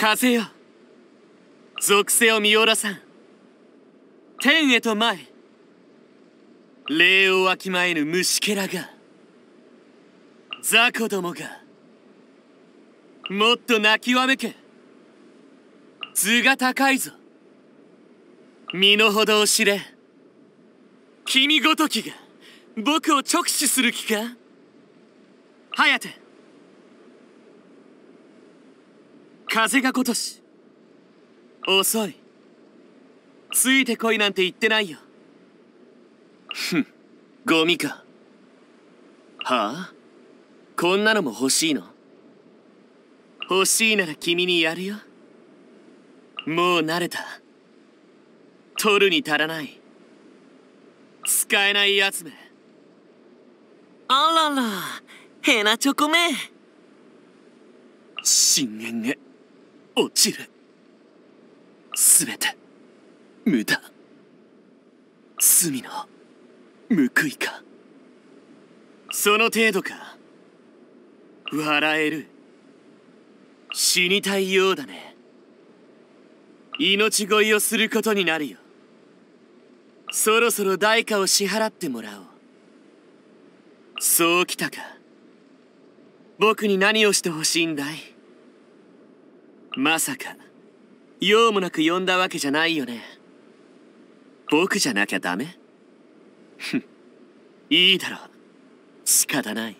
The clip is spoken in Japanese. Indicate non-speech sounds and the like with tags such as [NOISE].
風よ属性を見下ろさん天へと前礼をわきまえぬ虫けらが雑魚どもがもっと泣きわめけ図が高いぞ身の程を知れ君ごときが僕を直視する気かて。風が今とし遅いついてこいなんて言ってないよふんゴミかはあこんなのも欲しいの欲しいなら君にやるよもう慣れた取るに足らない使えないやつめあららヘナチョコめ深淵へ落ちる全て無駄罪の報いかその程度か笑える死にたいようだね命乞いをすることになるよそろそろ代価を支払ってもらおうそうきたか僕に何をしてほしいんだいまさか用もなく呼んだわけじゃないよね僕じゃなきゃダメ [LAUGHS] いいだろう仕方ない